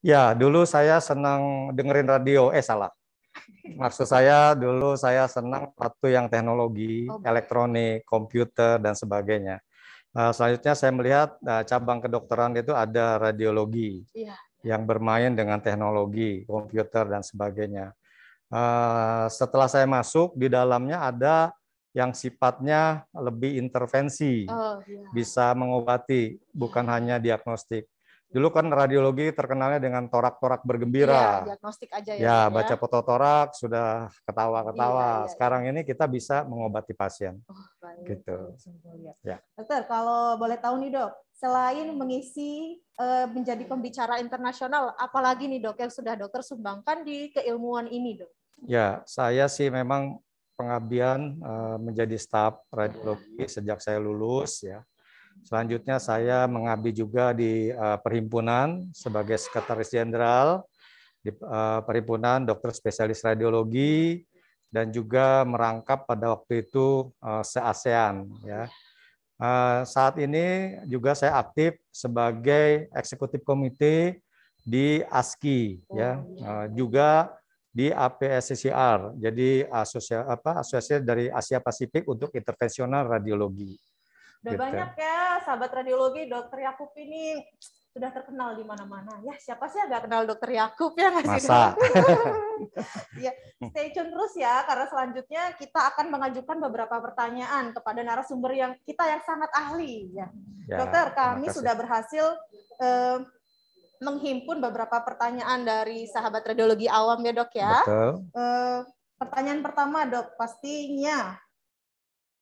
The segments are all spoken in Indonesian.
Ya, dulu saya senang dengerin radio. Eh, salah. Maksud saya dulu saya senang satu yang teknologi, oh. elektronik, komputer, dan sebagainya. Uh, selanjutnya saya melihat uh, cabang kedokteran itu ada radiologi yeah. Iya. yang bermain dengan teknologi, komputer, dan sebagainya. Uh, setelah saya masuk, di dalamnya ada yang sifatnya lebih intervensi, oh, yeah. bisa mengobati, bukan hanya diagnostik. Dulu kan radiologi terkenalnya dengan torak-torak bergembira. Ya, diagnostik aja ya. Ya, ya, baca foto torak sudah ketawa-ketawa. ya, ya. Sekarang ini kita bisa mengobati pasien. Oh, baik. Gitu. Ya. Dokter, kalau boleh tahu nih, Dok, selain mengisi uh, menjadi pembicara internasional, apalagi nih, Dok, yang sudah dokter sumbangkan di keilmuan ini, Dok? Ya, saya sih memang pengabdian uh, menjadi staf radiologi iya. sejak saya lulus ya Selanjutnya saya mengabdi juga di uh, perhimpunan sebagai sekretaris jenderal di uh, perhimpunan dokter spesialis radiologi dan juga merangkap pada waktu itu uh, se-ASEAN ya. Uh, saat ini juga saya aktif sebagai eksekutif komite di ASKI oh, ya, uh, juga di APSCCR. Jadi asosiasi apa asosiasi dari Asia Pasifik untuk intervensional radiologi. Udah gitu. banyak ya sahabat radiologi dokter Yakup ini sudah terkenal di mana-mana. Ya, siapa sih yang gak kenal dokter Yakup ya nggak sih? Masa? ya, stay tune terus ya karena selanjutnya kita akan mengajukan beberapa pertanyaan kepada narasumber yang kita yang sangat ahli ya. ya dokter, kami sudah berhasil uh, menghimpun beberapa pertanyaan dari sahabat radiologi awam ya, Dok ya. Betul. Eh, pertanyaan pertama, Dok, pastinya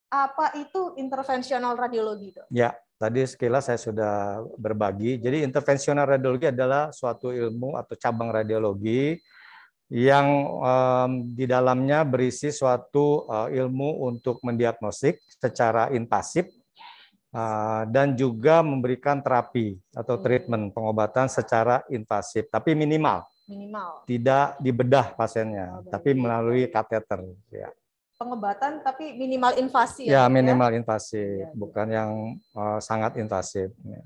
apa itu intervensional radiologi, dok? Ya, tadi sekilas saya sudah berbagi. Jadi intervensional radiologi adalah suatu ilmu atau cabang radiologi yang um, di dalamnya berisi suatu uh, ilmu untuk mendiagnostik secara invasif uh, dan juga memberikan terapi atau hmm. treatment pengobatan secara invasif, tapi minimal. Minimal. Tidak dibedah pasiennya, oh, tapi melalui kateter. Ya pengobatan tapi minimal invasi ya, ya, ya? minimal ya? invasi ya, bukan yang uh, sangat invasif ya.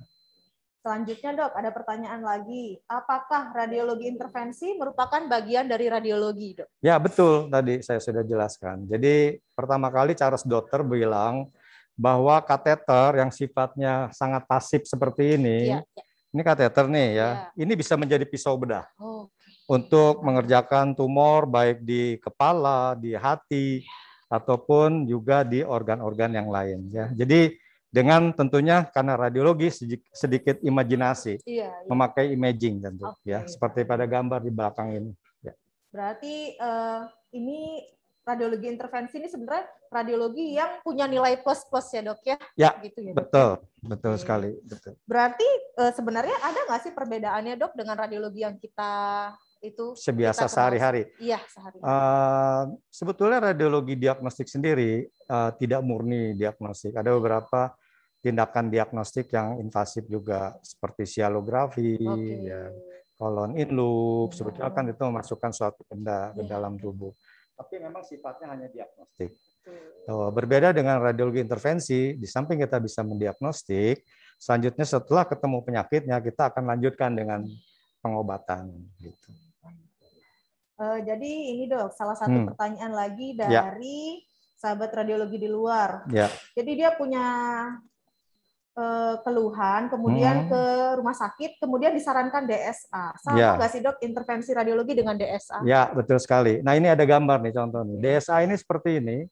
selanjutnya dok ada pertanyaan lagi apakah radiologi intervensi merupakan bagian dari radiologi dok ya betul tadi saya sudah jelaskan jadi pertama kali Charles Dotter bilang bahwa kateter yang sifatnya sangat pasif seperti ini ya, ya. ini kateter nih ya, ya ini bisa menjadi pisau bedah oh, untuk mengerjakan tumor baik di kepala, di hati, ataupun juga di organ-organ yang lain. Ya. Jadi dengan tentunya karena radiologi sedikit imajinasi, iya, iya. memakai imaging tentu, okay. ya seperti pada gambar di belakang ini. Ya. Berarti uh, ini radiologi intervensi ini sebenarnya radiologi yang punya nilai plus plus ya dok ya? Ya, gitu ya. Dok? Ya? Betul, betul sekali. Berarti eh, sebenarnya ada nggak sih perbedaannya dok dengan radiologi yang kita itu sebiasa sehari-hari. Iya, sehari. Uh, eh, sebetulnya radiologi diagnostik sendiri uh, tidak murni diagnostik. Ada beberapa tindakan diagnostik yang invasif juga seperti sialografi, okay. ya, kolon in loop. Iya. Sebetulnya kan itu memasukkan suatu benda iya, ke dalam tubuh. Tapi memang sifatnya hanya diagnostik. Eh, berbeda dengan radiologi intervensi, di samping kita bisa mendiagnostik, selanjutnya setelah ketemu penyakitnya kita akan lanjutkan dengan pengobatan gitu. Uh, jadi ini dok, salah satu hmm. pertanyaan lagi ya. dari yeah. sahabat radiologi di luar. Yeah. Jadi dia punya uh, keluhan, kemudian hmm. ke rumah sakit, kemudian disarankan DSA. Sama yeah. nggak sih dok intervensi radiologi dengan DSA? Ya betul sekali. Nah ini ada gambar nih contohnya. DSA ini seperti ini.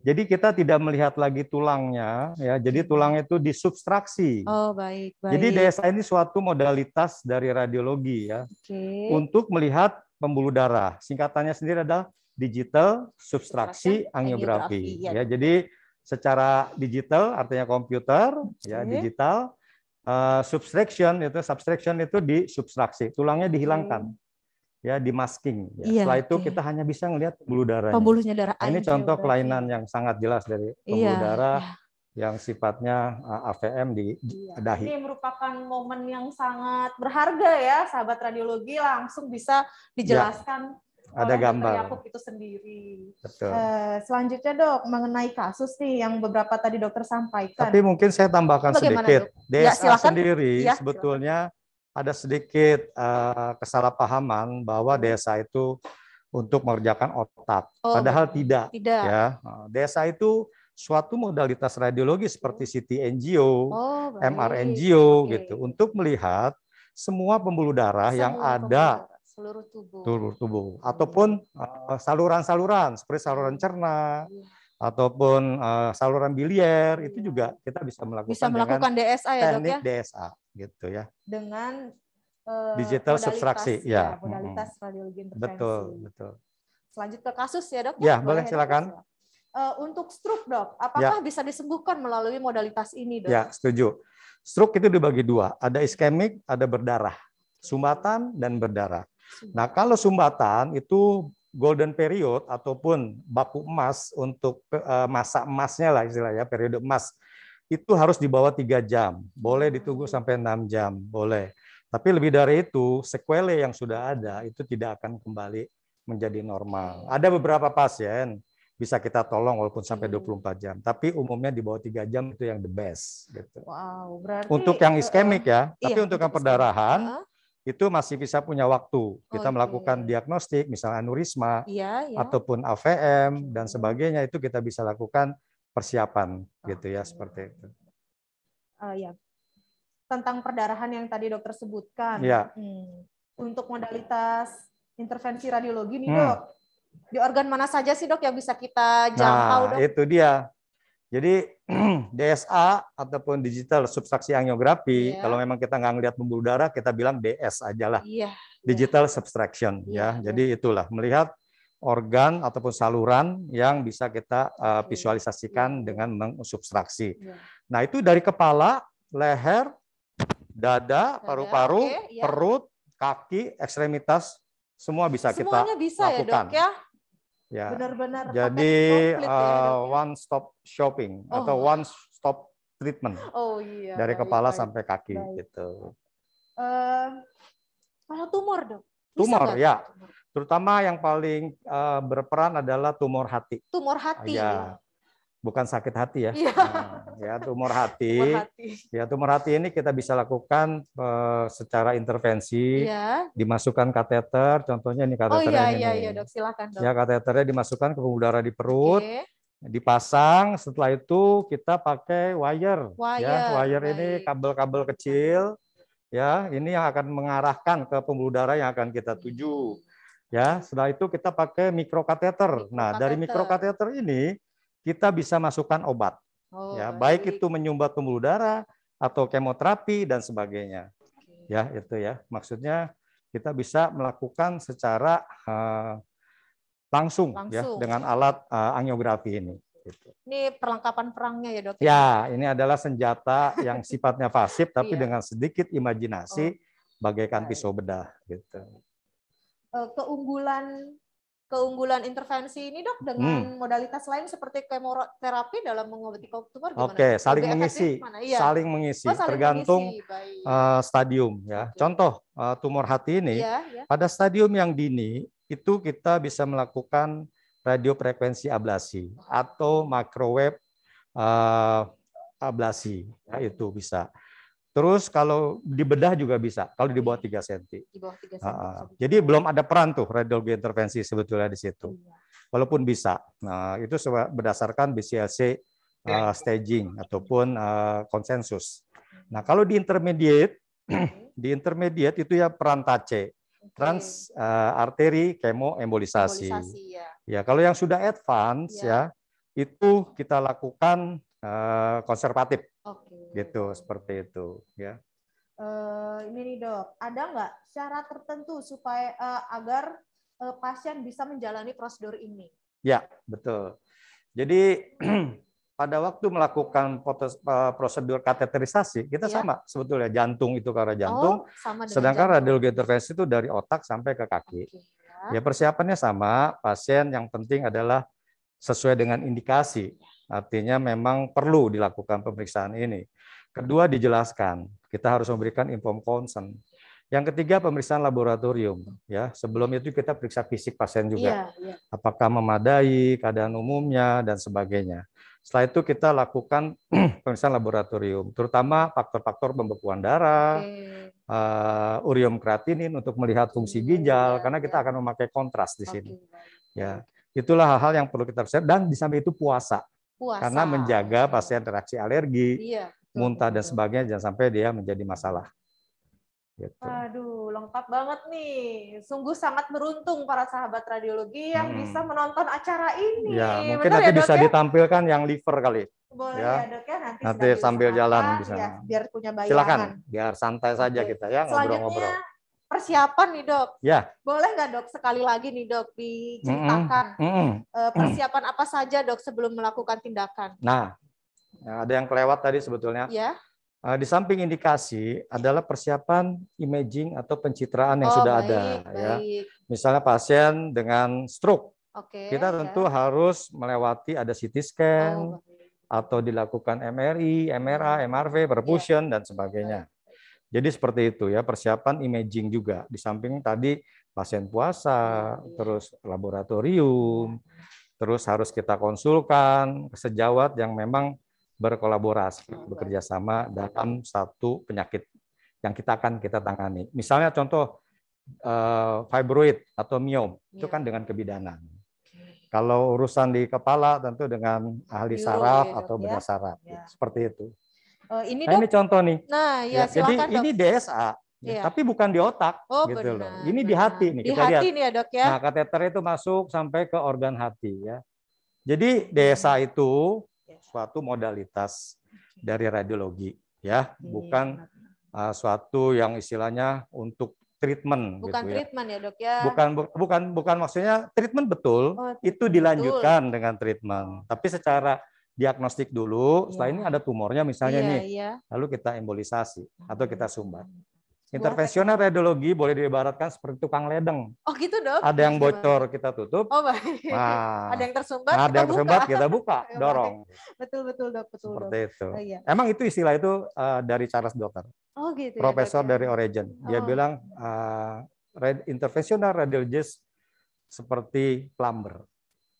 Jadi kita tidak melihat lagi tulangnya, ya. Jadi tulang itu disubstraksi. Oh baik. baik. Jadi DSA ini suatu modalitas dari radiologi ya, okay. untuk melihat pembuluh darah. Singkatannya sendiri adalah digital substraksi angiografi. Iya. Ya, jadi secara digital artinya komputer, ya digital. Uh, eh, subtraction itu subtraction itu di substraksi tulangnya dihilangkan. Hmm ya di masking. Ya. Iya, Setelah itu kita hanya bisa melihat pembuluh darah. Pembuluhnya darah. Nah, ini contoh kelainan yang sangat jelas dari iya, pembuluh iya, darah yang sifatnya eh, AVM di, iya, dahi. Ini merupakan momen yang sangat berharga ya, sahabat radiologi langsung bisa dijelaskan ya ada eh, gambar Yakub itu sendiri. Betul. Eh, selanjutnya dok mengenai kasus nih yang beberapa tadi dokter sampaikan. Tapi mungkin saya tambahkan Bagaimana, sedikit. Dok? DSA ya, sendiri ya, sebetulnya ada sedikit uh, kesalahpahaman bahwa desa itu untuk mengerjakan otak. Oh, Padahal tidak. Tidak. Ya. desa itu suatu modalitas radiologi seperti CT NGO, oh, MR MRNGO okay. gitu untuk melihat semua pembuluh darah seluruh yang ada seluruh tubuh, seluruh tubuh hmm. ataupun eh, saluran-saluran uh, seperti saluran hmm. cerna iya. ataupun uh, saluran biliar hmm. itu iya. juga kita bisa melakukan bisa melakukan DSA ya teknik dok ya DSA gitu ya dengan uh, digital subtraksi ya, ya modalitas hmm. radiologi betul betul selanjut ke kasus ya dok ya, ya boleh, boleh ya, silakan Ya, uh, untuk stroke dok, ya. apakah ya. bisa disembuhkan melalui modalitas ini dok? Ya setuju. Stroke itu dibagi dua, ada iskemik, ada berdarah, sumbatan dan berdarah. Nah kalau sumbatan itu golden period ataupun baku emas untuk eh, masa emasnya lah istilahnya ya, periode emas itu harus dibawa tiga jam, boleh hmm. ditunggu sampai enam jam, boleh. Tapi lebih dari itu, sekuele yang sudah ada itu tidak akan kembali menjadi normal. Hmm. Ada beberapa pasien bisa kita tolong walaupun sampai 24 iya. jam. Tapi umumnya di bawah 3 jam itu yang the best gitu. Wow, berarti Untuk yang eh, iskemik ya, iya, tapi untuk yang perdarahan uh, itu masih bisa punya waktu. Kita okay. melakukan diagnostik misalnya aneurisma iya, iya. ataupun AVM dan sebagainya itu kita bisa lakukan persiapan gitu ya seperti itu. Uh, ya. Tentang perdarahan yang tadi dokter sebutkan. Ya. Hmm. Untuk modalitas intervensi radiologi nih, hmm. Dok di organ mana saja sih dok yang bisa kita jangkau nah, dok? itu dia. Jadi DSA ataupun digital substraksi angiografi, yeah. kalau memang kita nggak ngelihat pembuluh darah, kita bilang DS aja lah. Yeah. Digital yeah. subtraction yeah. ya. Jadi itulah melihat organ ataupun saluran yang bisa kita uh, visualisasikan yeah. dengan mensubstraksi. Yeah. Nah, itu dari kepala, leher, dada, paru-paru, okay, iya. yeah. perut, kaki, ekstremitas, semua bisa Semuanya kita bisa ya, lakukan. Ya, dok, ya? Ya. Benar-benar. Jadi uh, one stop shopping oh. atau one stop treatment. Oh iya. Dari kepala baik. sampai kaki baik. gitu. Uh, kalau tumor dok. Tumor ya. Tumor. Terutama yang paling uh, berperan adalah tumor hati. Tumor hati. Ya bukan sakit hati ya. Iya. Nah, ya tumor hati. tumor hati. Ya tumor hati ini kita bisa lakukan uh, secara intervensi. Ya. Dimasukkan kateter, contohnya ini kateter oh, iya, iya, iya, dok, silakan, dok. Ya kateternya dimasukkan ke pembuluh darah di perut. Okay. Dipasang, setelah itu kita pakai wire. wire. Ya, wire Baik. ini kabel-kabel kecil. Ya, ini yang akan mengarahkan ke pembuluh darah yang akan kita tuju. Ya, setelah itu kita pakai mikrokateter. Nah, dari mikrokateter ini kita bisa masukkan obat. Oh, ya, baik jadi... itu menyumbat pembuluh darah atau kemoterapi dan sebagainya. Okay. Ya, itu ya. Maksudnya kita bisa melakukan secara uh, eh, langsung, langsung ya dengan alat uh, angiografi ini. Gitu. Ini perlengkapan perangnya ya dokter? Ya? ya, ini adalah senjata yang sifatnya pasif tapi iya. dengan sedikit imajinasi oh. bagaikan pisau bedah gitu. Eh, keunggulan keunggulan intervensi ini dok dengan hmm. modalitas lain seperti kemoterapi dalam mengobati tumor gimana? Oke, saling mengisi, iya. saling mengisi oh, saling tergantung Uh, stadium ya. Okay. Contoh uh, tumor hati ini yeah, yeah. pada stadium yang dini itu kita bisa melakukan radio frekuensi ablasi oh. atau microwave uh, ablasi ya, itu bisa. Terus kalau dibedah juga bisa, kalau di bawah 3 iya. cm. Di bawah 3 cm. Uh, jadi belum ada peran tuh radiologi intervensi sebetulnya di situ. Iya. Walaupun bisa. Nah, itu berdasarkan BCLC uh, iya. eh, staging ataupun uh, konsensus. Hmm. Nah, kalau di intermediate, di intermediate itu ya peran TACE, trans uh, arteri kemoembolisasi. Embolisasi, ya. ya, kalau yang sudah advance ya. ya itu kita lakukan Eh, konservatif. Okay. Gitu seperti itu ya. Uh, ini nih dok, ada nggak syarat tertentu supaya uh, agar uh, pasien bisa menjalani prosedur ini? Ya betul. Jadi pada waktu melakukan potos, uh, prosedur kateterisasi kita ya. sama sebetulnya jantung itu karena jantung, oh, sedangkan jantung. radiologi intervensi itu dari otak sampai ke kaki. Okay, ya. ya persiapannya sama. Pasien yang penting adalah sesuai dengan indikasi. Ya. Artinya memang perlu dilakukan pemeriksaan ini. Kedua dijelaskan, kita harus memberikan inform konsen. Yang ketiga pemeriksaan laboratorium ya. Sebelum itu kita periksa fisik pasien juga. Ya, ya. Apakah memadai keadaan umumnya dan sebagainya. Setelah itu kita lakukan pemeriksaan laboratorium, terutama faktor-faktor pembekuan darah, okay. uh, eh, urium kreatinin untuk melihat fungsi iya, ginjal ya, karena kita iya. akan memakai kontras di sini. Ya, itulah hal-hal yang perlu kita periksa dan di samping itu puasa puasa. Karena menjaga pasien reaksi alergi, iya, betul, muntah betul. dan sebagainya jangan sampai dia menjadi masalah. Gitu. Aduh, lengkap banget nih. Sungguh sangat beruntung para sahabat radiologi yang hmm. bisa menonton acara ini. Ya, mungkin ya, nanti ya, bisa ya? ditampilkan yang liver kali. Boleh ya, ya dok ya nanti. Nanti sambil jalan bisa. Ya, biar punya bayangan. Silakan, biar santai saja Oke. kita ya ngobrol-ngobrol persiapan nih dok. Ya. Boleh nggak dok sekali lagi nih dok diceritakan mm -mm. persiapan apa saja dok sebelum melakukan tindakan? Nah, ada yang kelewat tadi sebetulnya. Ya. Eh, di samping indikasi adalah persiapan imaging atau pencitraan yang oh, sudah baik, ada. Baik. Ya. Misalnya pasien dengan stroke, okay, kita ya. tentu harus melewati ada CT scan oh, atau dilakukan MRI, MRA, MRV, perfusion yeah. dan sebagainya. Baik. Jadi seperti itu ya persiapan imaging juga di samping tadi pasien puasa, iya. terus laboratorium, terus harus kita konsulkan sejawat yang memang berkolaborasi, bekerja sama dalam satu penyakit yang kita akan kita tangani. Misalnya contoh eh, fibroid atau miom itu iya. kan dengan kebidanan. Kalau urusan di kepala tentu dengan ahli saraf atau ya. bedah saraf, ya. seperti itu. Uh, ini nah, ini contoh nih. Nah, ya, ya Jadi dok. ini DSA. Ya. Iya. Tapi bukan di otak oh, gitu benar, loh. Ini benar. di hati nih di kita hati lihat. Nih ya, dok, ya. Nah, kateter itu masuk sampai ke organ hati ya. Jadi DSA hmm. itu iya. suatu modalitas dari radiologi ya, iya, bukan uh, suatu yang istilahnya untuk treatment gitu bukan gitu treatment ya. ya dok ya bukan bu, bukan bukan maksudnya treatment betul oh, itu dilanjutkan dengan treatment tapi secara diagnostik dulu, setelah iya. ini ada tumornya misalnya iya, nih, iya. lalu kita embolisasi atau kita sumbat. Hmm. Intervensional radiologi boleh diibaratkan seperti tukang ledeng. Oh gitu dong. Ada yang bocor kita tutup. Oh baik. Nah, ada yang tersumbat. Nah, ada yang tersumbat kita buka, dorong. Betul betul dok, betul Seperti dok. itu. Oh, iya. Emang itu istilah itu uh, dari Charles dokter. Oh gitu. Ya, Profesor ya, dari origin Dia oh. bilang uh, eh, intervensional radiologist seperti plumber.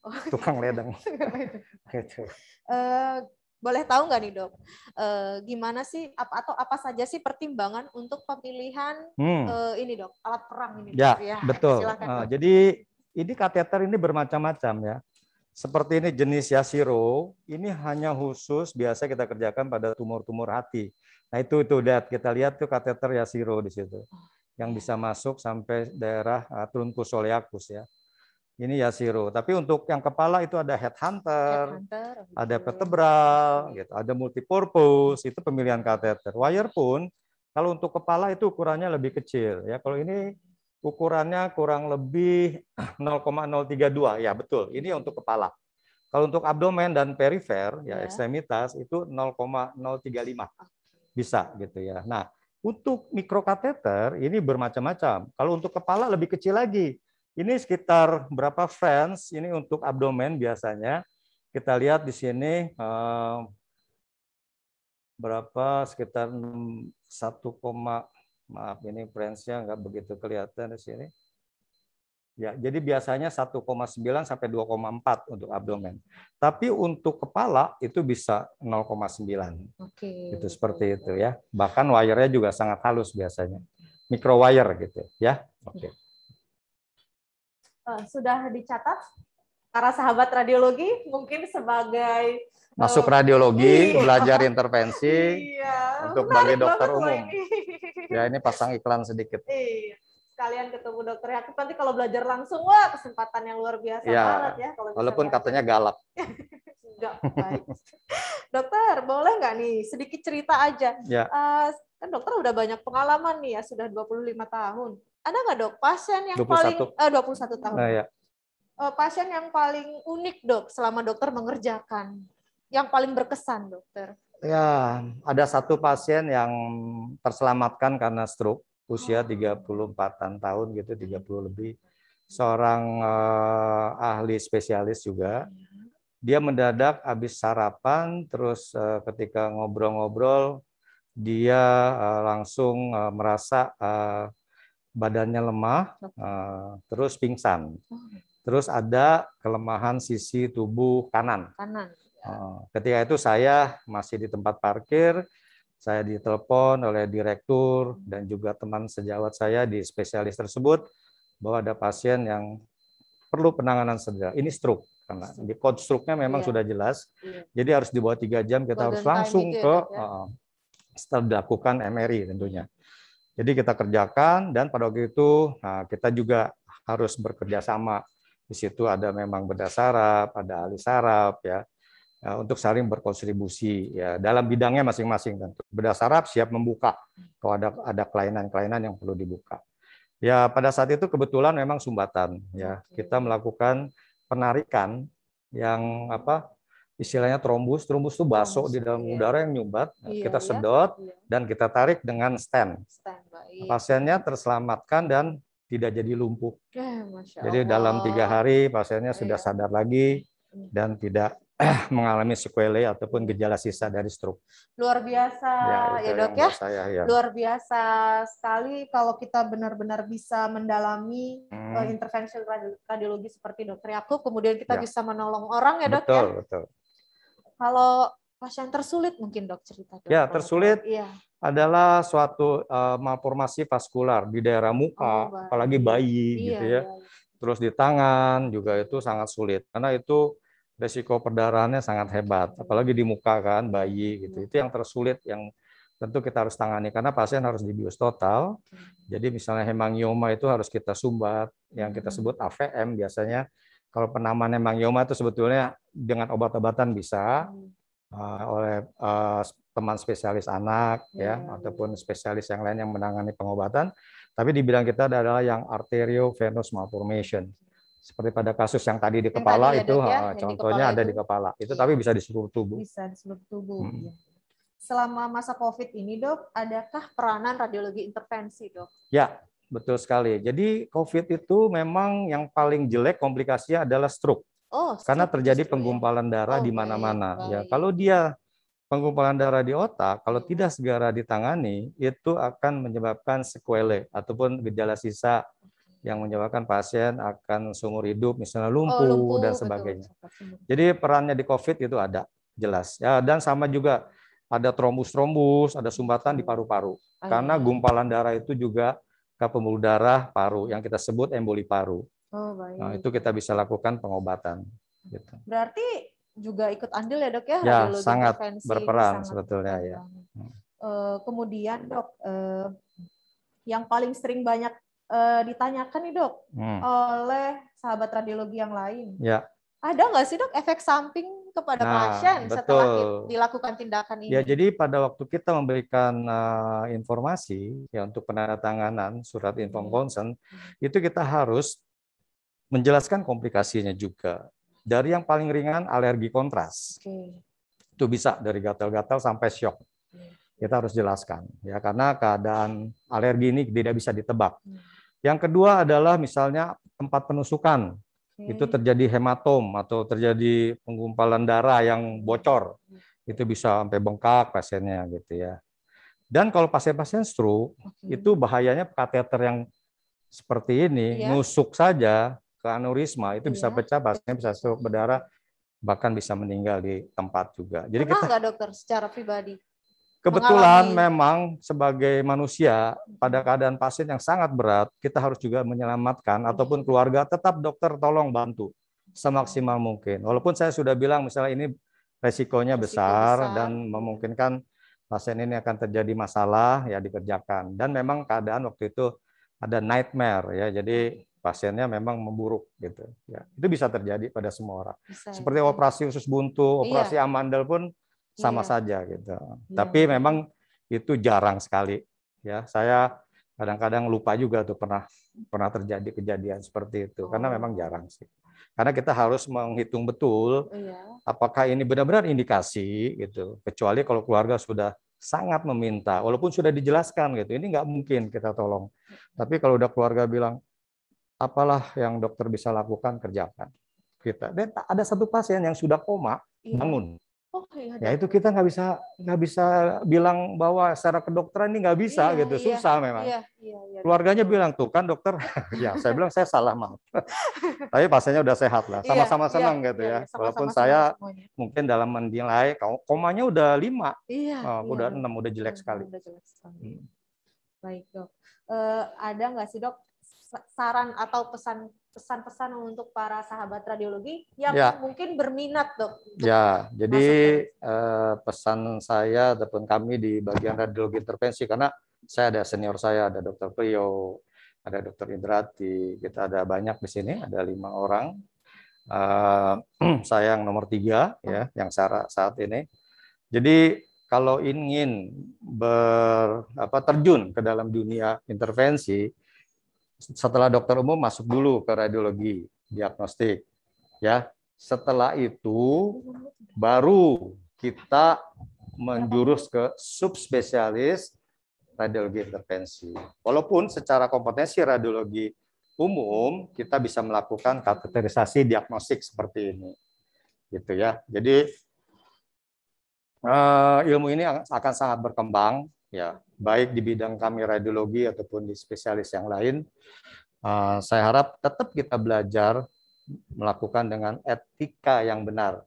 Oh. tukang ledeng. Uh, boleh tahu nggak nih dok, uh, gimana sih apa atau apa saja sih pertimbangan untuk pemilihan hmm. uh, ini dok alat perang ini? Ya, ya betul. uh, jadi ini kateter ini bermacam-macam ya. Seperti ini jenis Yasiro, ini hanya khusus biasa kita kerjakan pada tumor-tumor hati. Nah itu itu lihat kita lihat tuh kateter Yasiro di situ oh, yang iya. bisa masuk sampai daerah uh, truncus soleacus ya ini Yasiro. Tapi untuk yang kepala itu ada head hunter, oh ada gitu. vertebral, gitu, ada multipurpose, itu pemilihan kateter. Wire pun kalau untuk kepala itu ukurannya lebih kecil ya. Kalau ini ukurannya kurang lebih 0,032 ya betul. Ini untuk kepala. Kalau untuk abdomen dan perifer ya, ya. ekstremitas itu 0,035 bisa gitu ya. Nah untuk mikrokateter ini bermacam-macam. Kalau untuk kepala lebih kecil lagi ini sekitar berapa friends? ini untuk abdomen biasanya. Kita lihat di sini eh, berapa sekitar 1, maaf ini friends-nya nggak begitu kelihatan di sini. Ya, jadi biasanya 1,9 sampai 2,4 untuk abdomen. Tapi untuk kepala itu bisa 0,9. Oke. Itu seperti itu ya. Bahkan wire-nya juga sangat halus biasanya. Micro wire gitu ya. Oke. Ya. Eh, sudah dicatat para sahabat radiologi mungkin sebagai masuk eh, radiologi iya. belajar intervensi iya. untuk Menarik bagi dokter umum. Ini. Ya ini pasang iklan sedikit. Iya kalian ketemu dokter ya nanti kalau belajar langsung wah kesempatan yang luar biasa ya, ya kalau walaupun belajar. katanya galak enggak baik dokter boleh nggak nih sedikit cerita aja ya. uh, kan dokter udah banyak pengalaman nih ya sudah 25 tahun ada nggak dok pasien yang 21. paling eh, 21 tahun? Nah, ya. Eh, pasien yang paling unik dok selama dokter mengerjakan, yang paling berkesan dokter? Ya, ada satu pasien yang terselamatkan karena stroke usia 34-an tahun gitu, 30 lebih. Seorang uh, ahli spesialis juga. Iya. Dia mendadak habis sarapan terus uh, ketika ngobrol-ngobrol dia uh, langsung uh, merasa eh, badannya lemah, eh, terus pingsan. Oh. Terus ada kelemahan sisi tubuh kanan. Kanan. Ya. Eh, ketika itu saya masih di tempat parkir, saya ditelepon oleh direktur dan juga teman sejawat saya di spesialis tersebut bahwa ada pasien yang perlu penanganan segera. Ini stroke karena di konstruknya memang iya. sudah jelas. Iya. Jadi harus dibawa tiga jam kita harus langsung gitu ya, ke ya. uh, setelah dilakukan MRI tentunya. Jadi kita kerjakan dan pada waktu itu nah, kita juga harus bekerja sama. Di situ ada memang beda sarap, ada ahli sarap ya nah, untuk saling berkontribusi ya dalam bidangnya masing-masing tentu. Kan. Beda sarap siap membuka kalau ada ada kelainan-kelainan yang perlu dibuka. Ya pada saat itu kebetulan memang sumbatan ya kita melakukan penarikan yang apa istilahnya trombus. Trombus itu basok di dalam iya. udara yang nyumbat, nah, iya, kita iya, sedot iya. dan kita tarik dengan stand. stand Pasiennya terselamatkan dan tidak jadi lumpuh. Eh, jadi dalam tiga hari pasiennya sudah iya. sadar lagi iya. dan tidak mengalami sequelae ataupun gejala sisa dari stroke. Luar biasa ya, ya dok ya. Saya, ya. Luar biasa sekali kalau kita benar-benar bisa mendalami hmm. Eh, intervensi radiologi seperti dokter aku, kemudian kita ya. bisa menolong orang ya dok ya. Betul betul. Kalau pasien tersulit mungkin dok cerita dok. Ya tersulit ya. adalah suatu uh, malformasi vaskular di daerah muka, oh, apalagi bayi gitu iya, gitu ya. Iya, iya. Terus di tangan juga itu sangat sulit karena itu resiko perdarahannya sangat hebat, hmm. apalagi di muka kan bayi gitu. Hmm. Itu yang tersulit yang tentu kita harus tangani karena pasien harus dibius total. Hmm. Jadi misalnya hemangioma itu harus kita sumbat, yang kita sebut AVM biasanya kalau penamaan memang Yoma itu sebetulnya dengan obat-obatan bisa uh, oleh uh, teman spesialis anak hmm. ya iya. ataupun spesialis yang lain yang menangani pengobatan. Tapi dibilang kita adalah yang arteriovenous malformation. Seperti pada kasus yang tadi di yang kepala tadi itu ya, contohnya ada itu. di kepala. Itu iya. tapi bisa di seluruh tubuh. Bisa di seluruh tubuh. Hmm. Selama masa Covid ini, Dok, adakah peranan radiologi intervensi, Dok? Ya, Betul sekali. Jadi COVID itu memang yang paling jelek komplikasinya adalah stroke. Oh, stroke. karena terjadi ya? penggumpalan darah oh, di mana-mana. Ya, kalau dia penggumpalan darah di otak, kalau hmm. tidak segera ditangani, itu akan menyebabkan sequelae ataupun gejala sisa yang menyebabkan pasien akan seumur hidup, misalnya lumpuh, oh, lumpuh dan sebagainya. Betul. Jadi perannya di COVID itu ada, jelas. Ya, dan sama juga ada trombus-trombus, ada sumbatan di hmm. paru-paru. Karena gumpalan darah itu juga ke pembuluh darah paru yang kita sebut emboli paru. Oh, nah, baik. Nah, itu kita bisa lakukan pengobatan. Gitu. Berarti juga ikut andil ya dok ya? Ya sangat berperan sangat sebetulnya ya. Eh, kemudian dok, eh, yang paling sering banyak eh, ditanyakan nih dok hmm. oleh sahabat radiologi yang lain. Ya. Ada nggak sih dok efek samping kepada nah, pasien betul. setelah dilakukan tindakan ya, ini. Ya, jadi pada waktu kita memberikan uh, informasi ya untuk penandatanganan surat inform consent, hmm. itu kita harus menjelaskan komplikasinya juga. Dari yang paling ringan alergi kontras. Okay. Itu bisa dari gatal-gatal sampai syok hmm. Kita harus jelaskan ya karena keadaan alergi ini tidak bisa ditebak. Hmm. Yang kedua adalah misalnya tempat penusukan okay. itu terjadi hematom atau terjadi penggumpalan darah yang bocor. Hmm. Itu bisa sampai bengkak pasiennya gitu ya. Dan kalau pasien-pasien stroke, okay. itu bahayanya kateter yang seperti ini yeah. nusuk saja ke aneurisma itu yeah. bisa iya. pecah, pasien bisa stroke berdarah bahkan bisa meninggal di tempat juga. Jadi Pernah kita nggak dokter secara pribadi? Kebetulan mengalami. memang sebagai manusia pada keadaan pasien yang sangat berat, kita harus juga menyelamatkan ataupun keluarga tetap dokter tolong bantu semaksimal mungkin. Walaupun saya sudah bilang misalnya ini resikonya Resiko besar, besar dan memungkinkan pasien ini akan terjadi masalah ya dikerjakan. Dan memang keadaan waktu itu ada nightmare ya. Jadi pasiennya memang memburuk gitu ya. Itu bisa terjadi pada semua orang. Bisa, Seperti ya. operasi usus buntu, iya. operasi iya. amandel pun sama yeah. saja gitu. Yeah. Tapi memang itu jarang sekali ya. Saya kadang-kadang lupa juga tuh pernah pernah terjadi kejadian seperti itu karena oh. memang jarang sih. Karena kita harus menghitung betul yeah. apakah ini benar-benar indikasi gitu. Kecuali kalau keluarga sudah sangat meminta walaupun sudah dijelaskan gitu. Ini nggak mungkin kita tolong. Tapi kalau udah keluarga bilang apalah yang dokter bisa lakukan kerjakan kita. Dan ada satu pasien yang sudah koma iya. bangun. Iya Oh, iya. Ya itu kita nggak bisa nggak bisa bilang bahwa secara kedokteran ini nggak bisa iya, gitu, iya, susah memang. Iya, iya, iya, Keluarganya iya. bilang tuh kan dokter, ya saya bilang saya salah maaf. Tapi pasiennya udah sehat lah, iya, sama-sama iya, senang iya, gitu iya, ya. Sama iya. -sama Walaupun sama saya semuanya. mungkin dalam menilai komanya udah lima, iya, uh, iya. udah iya. enam, udah jelek iya, sekali. Udah sekali. Hmm. Baik dok, uh, ada nggak sih dok saran atau pesan pesan-pesan untuk para sahabat radiologi yang ya. mungkin berminat tuh. Ya, jadi eh, pesan saya ataupun kami di bagian radiologi intervensi karena saya ada senior saya ada dokter Priyo, ada dokter Indrati, kita ada banyak di sini ada lima orang. Eh, saya yang nomor tiga ya, yang saat saat ini. Jadi kalau ingin ber, apa, terjun ke dalam dunia intervensi, setelah dokter umum masuk dulu ke radiologi diagnostik. Ya, setelah itu baru kita menjurus ke subspesialis radiologi intervensi. Walaupun secara kompetensi radiologi umum kita bisa melakukan kateterisasi diagnostik seperti ini. Gitu ya. Jadi eh, ilmu ini akan sangat berkembang ya baik di bidang kami radiologi ataupun di spesialis yang lain. Uh, saya harap tetap kita belajar melakukan dengan etika yang benar.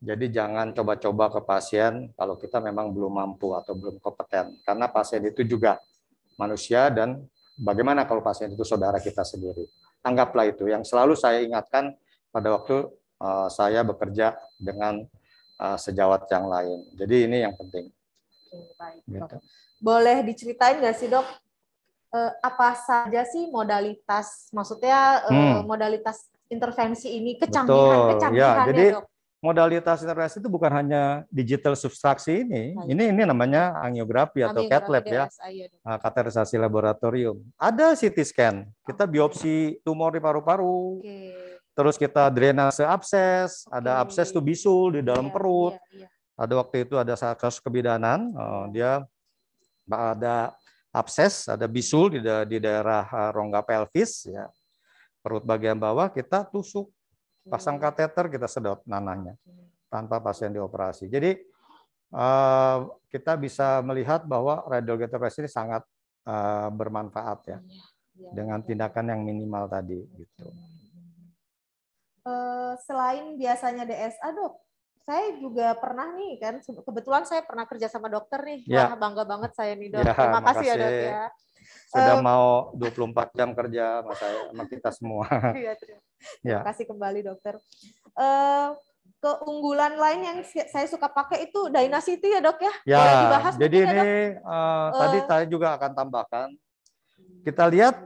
Jadi jangan coba-coba ke pasien kalau kita memang belum mampu atau belum kompeten. Karena pasien itu juga manusia dan bagaimana kalau pasien itu saudara kita sendiri. Anggaplah itu yang selalu saya ingatkan pada waktu uh, saya bekerja dengan uh, sejawat yang lain. Jadi ini yang penting. Oke, baik. Gitu. Boleh diceritain nggak sih dok eh, apa saja sih modalitas, maksudnya eh, hmm. modalitas intervensi ini kecanggihan Betul. kecanggihan ya, jadi, dok? Modalitas intervensi itu bukan hanya digital substraksi ini, Ayo. ini ini namanya angiografi atau cat lab ya, ya eh, katerisasi laboratorium. Ada CT scan, kita biopsi tumor di paru-paru, okay. terus kita drainase abses, okay. ada abses tubisul di dalam iya, perut, iya, iya. Ada waktu itu ada kasus kebidanan, eh, dia ada abses, ada bisul di, da di daerah eh, rongga pelvis, ya perut bagian bawah kita tusuk, pasang iya. kateter kita sedot nananya tanpa pasien dioperasi. Jadi eh, kita bisa melihat bahwa radial gatepresi ini sangat bermanfaat ya iya, iya. dengan tindakan yang minimal tadi gitu. Hmm, hmm, hmm. Selain biasanya DSA dok, saya juga pernah nih kan kebetulan saya pernah kerja sama dokter nih. Ya. Wah, bangga banget saya nih, Dok. Ya, Terima kasih ya, Dok ya. Sudah um, mau 24 jam kerja sama saya sama kita semua. Iya, ya. terima kasih kembali, Dokter. Uh, keunggulan lain yang saya suka pakai itu Dynacity ya, Dok ya. Ya. jadi ya, ini ya, Uh, tadi eh. saya juga akan tambahkan. Kita lihat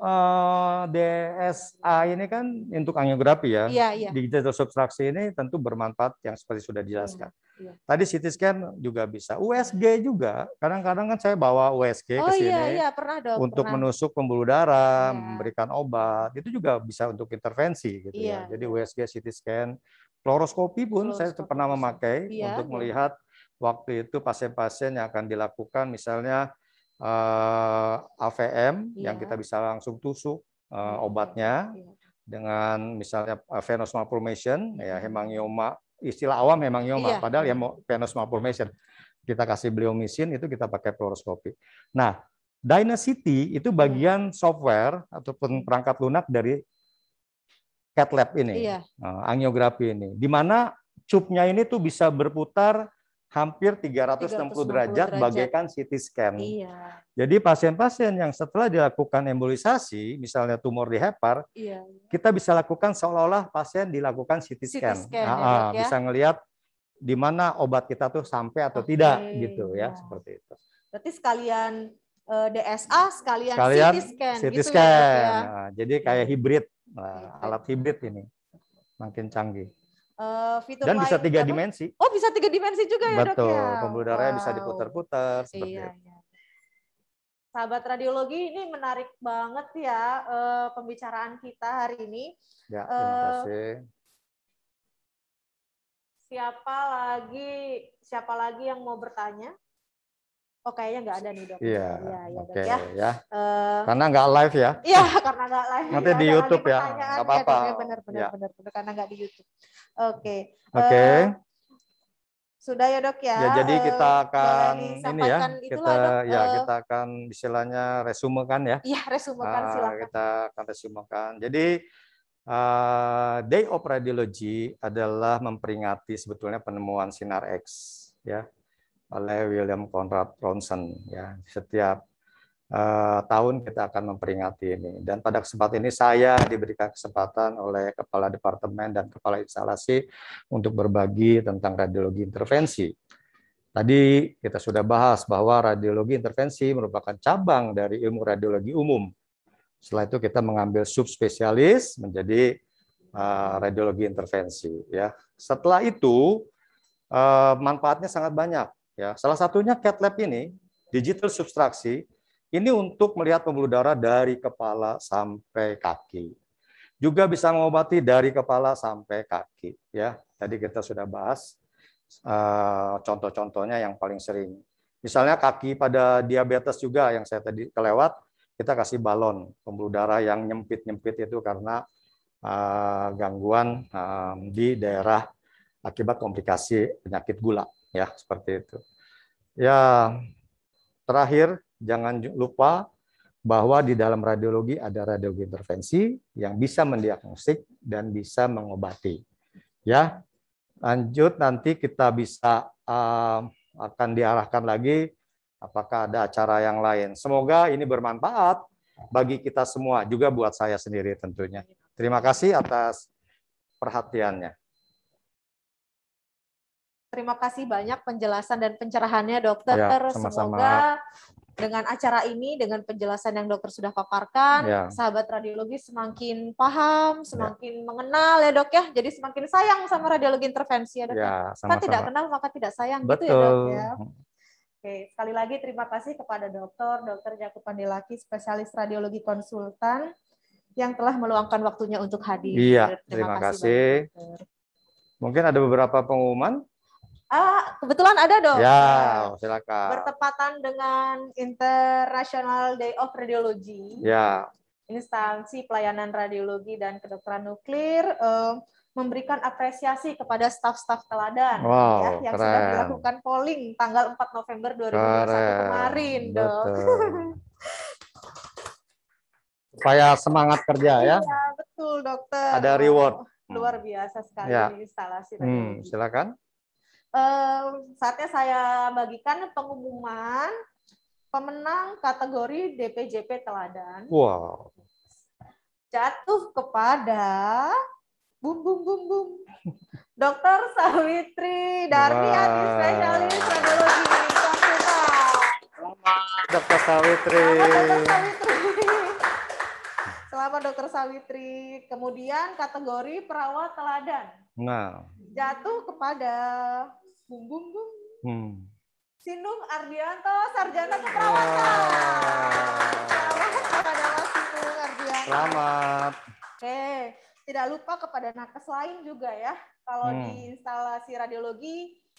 uh, eh, DSA ini kan untuk angiografi ya. Iya, iya. Digital subtraksi ini tentu bermanfaat yang seperti sudah iya, dijelaskan. Iya, iya. Tadi CT scan juga bisa. USG juga. Kadang-kadang kan saya bawa USG oh, ke iya, sini. Iya, iya. Pernah, dong, Untuk pernah. menusuk pembuluh darah, iya. memberikan obat. Itu juga bisa untuk intervensi gitu ya. iya. ya. Jadi USG CT scan, fluoroskopi pun fluoroskopi. saya pernah memakai iya, untuk iya. melihat waktu itu pasien-pasien yang akan dilakukan misalnya uh, eh, AVM yeah. yang kita bisa langsung tusuk uh, obatnya yeah. dengan misalnya uh, venous malformation ya iya. hemangioma istilah awam hemangioma yeah. padahal ya venous malformation kita kasih bleomisin itu kita pakai fluoroskopi. Nah, Dynacity itu iya. bagian software ataupun perangkat lunak dari CAT lab ini, Uh, angiografi ini, di mana cupnya ini tuh bisa berputar hampir 360, 360 derajat, derajat bagaikan CT scan. Iya. Jadi pasien-pasien yang setelah dilakukan embolisasi, misalnya tumor di hepar, iya. kita bisa lakukan seolah-olah pasien dilakukan CT scan. CT scan ah, ya, ah, ya, bisa ngelihat di mana obat kita tuh sampai atau okay. tidak gitu ya, iya. seperti itu. Berarti sekalian eh, DSA sekalian, sekalian CT scan CT gitu ya, scan. Ya, ya. jadi kayak iya. hybrid, nah, alat hybrid ini makin canggih. Uh, dan bisa tiga dimensi. Oh, bisa tiga dimensi juga ya, Betul. dok ya. Betul, pembuluh wow. bisa diputar-putar iya, seperti iya, Iya. Sahabat radiologi ini menarik banget ya uh, pembicaraan kita hari ini. Ya, eh, terima uh, kasih. Siapa lagi siapa lagi yang mau bertanya? Oh kayaknya nggak ada nih dok. Iya. Iya. iya, Oke. Okay, ya. ya. Uh, karena nggak live ya? Iya, karena nggak live. Nanti iya, ya, di YouTube ya. Nggak iya, apa-apa. Ya, bener benar, ya. benar, benar. Karena nggak di YouTube. Oke. Okay. Eh, oke. Okay. Uh, sudah ya dok ya. Ya jadi kita eh, akan uh, ini ya. Kita dok, ya uh, kita akan istilahnya resumekan ya. Iya resumekan uh, silakan. Kita akan resumekan. Jadi uh, Day of Radiology adalah memperingati sebetulnya penemuan sinar X ya oleh William Conrad Ronson ya setiap uh, tahun kita akan memperingati ini dan pada kesempatan ini saya diberikan kesempatan oleh kepala departemen dan kepala instalasi untuk berbagi tentang radiologi intervensi Tadi kita sudah bahas bahwa radiologi intervensi merupakan cabang dari ilmu radiologi umum. Setelah itu kita mengambil subspesialis menjadi uh, radiologi intervensi. Ya, setelah itu eh, manfaatnya sangat banyak. Ya, salah satunya cat lab ini digital substraksi ini untuk melihat pembuluh darah dari kepala sampai kaki. Juga bisa mengobati dari kepala sampai kaki. Ya, tadi kita sudah bahas uh, contoh-contohnya yang paling sering. Misalnya kaki pada diabetes juga yang saya tadi kelewat, kita kasih balon pembuluh darah yang nyempit-nyempit itu karena uh, gangguan um, di daerah akibat komplikasi penyakit gula. Ya, seperti itu. Ya, terakhir jangan lupa bahwa di dalam radiologi ada radiologi intervensi yang bisa mendiagnostik dan bisa mengobati. Ya, lanjut nanti kita bisa uh, akan diarahkan lagi apakah ada acara yang lain. Semoga ini bermanfaat bagi kita semua juga buat saya sendiri tentunya. Terima kasih atas perhatiannya. Terima kasih banyak penjelasan dan pencerahannya dokter. Ya, sama-sama. Semoga dengan acara ini, dengan penjelasan yang dokter sudah paparkan, ya. sahabat radiologi semakin paham, ya. semakin ya. mengenal ya dok ya. Jadi semakin sayang sama radiologi intervensi ya dok. Ya, ya sama-sama. Kan tidak kenal maka tidak sayang Betul. gitu ya dok ya. Oke, sekali lagi terima kasih kepada dokter, dokter Jakub Pandilaki, spesialis radiologi konsultan yang telah meluangkan waktunya untuk hadir. Iya, terima, terima kasih. kasih. Mungkin ada beberapa pengumuman Ah, kebetulan ada dong. Ya, nah, silakan. Bertepatan dengan International Day of Radiology. Ya. Instansi pelayanan radiologi dan kedokteran nuklir eh, memberikan apresiasi kepada staf-staf teladan wow, ya, yang keren. sudah melakukan polling tanggal 4 November 2021 keren. kemarin dok. Supaya semangat kerja ya. Iya, betul dokter. Ada reward. Luar biasa sekali ya. instalasi. Hmm, silakan eh, saatnya saya bagikan pengumuman pemenang kategori DPJP teladan. Wow. Jatuh kepada bum bum bum bum. Dokter Sawitri Darmiati wow. spesialis radiologi klinik Sawitri. Selamat Dokter Sawitri. Selamat Dokter Sawitri. Kemudian kategori perawat teladan. Nah. Jatuh kepada Bum bum bum. Hmm. Sinung Ardianto sarjana keperawatan. Selamat kepada Selamat. Oke, tidak lupa kepada nakes lain juga ya. Kalau hmm. di instalasi radiologi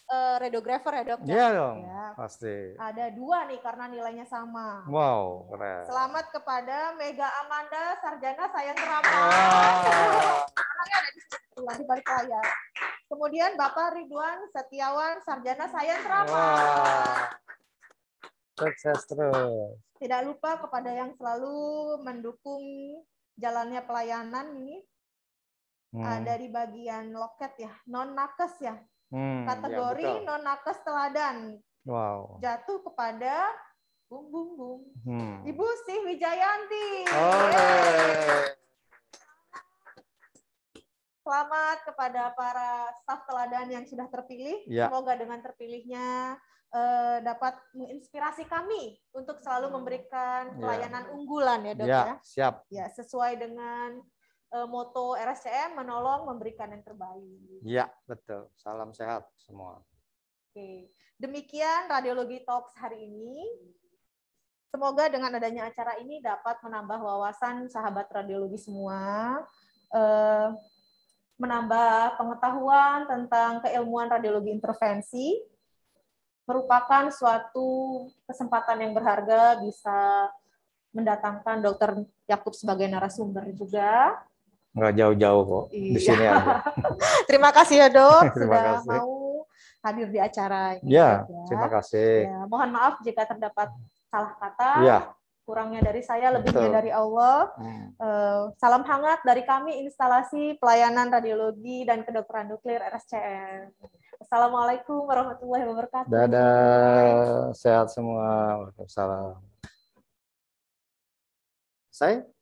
uh, eh, radiografer ya dok? Ya? Iya dong, ya. pasti. Ada dua nih karena nilainya sama. Wow, keren. Selamat kepada Mega Amanda Sarjana Sayang Terapan. Wow. Anaknya ada di, di balik layar. Kemudian Bapak Ridwan Setiawan Sarjana Sains Rapat. Sukses terus. Tidak lupa kepada yang selalu mendukung jalannya pelayanan ini hmm. uh, dari bagian loket ya, non nakes ya. Hmm, iya, Kategori ya non nakes teladan. Wow. Jatuh kepada Bung Bung Bung. Hmm. Ibu Sih Wijayanti. Oh. Hey selamat kepada para staf teladan yang sudah terpilih. Ya. Semoga dengan terpilihnya uh, dapat menginspirasi kami untuk selalu memberikan ya. pelayanan ya. unggulan ya dok ya, ya. Siap. Ya sesuai dengan uh, moto RSCM menolong memberikan yang terbaik. Ya betul. Salam sehat semua. Oke. Demikian radiologi talks hari ini. Semoga dengan adanya acara ini dapat menambah wawasan sahabat radiologi semua. Eh, menambah pengetahuan tentang keilmuan radiologi intervensi merupakan suatu kesempatan yang berharga bisa mendatangkan dokter Yakub sebagai narasumber juga. Nggak jauh-jauh kok, iya. di sini aja. terima kasih ya dok, terima sudah kasih. mau hadir di acara ini. Ya, terima kasih. Ya, mohon maaf jika terdapat salah kata. Ya kurangnya dari saya, lebihnya Betul. dari Allah. Hmm. Uh, salam hangat dari kami instalasi pelayanan radiologi dan kedokteran nuklir rscn Assalamualaikum warahmatullahi wabarakatuh. Dadah, sehat semua. Waalaikumsalam. Saya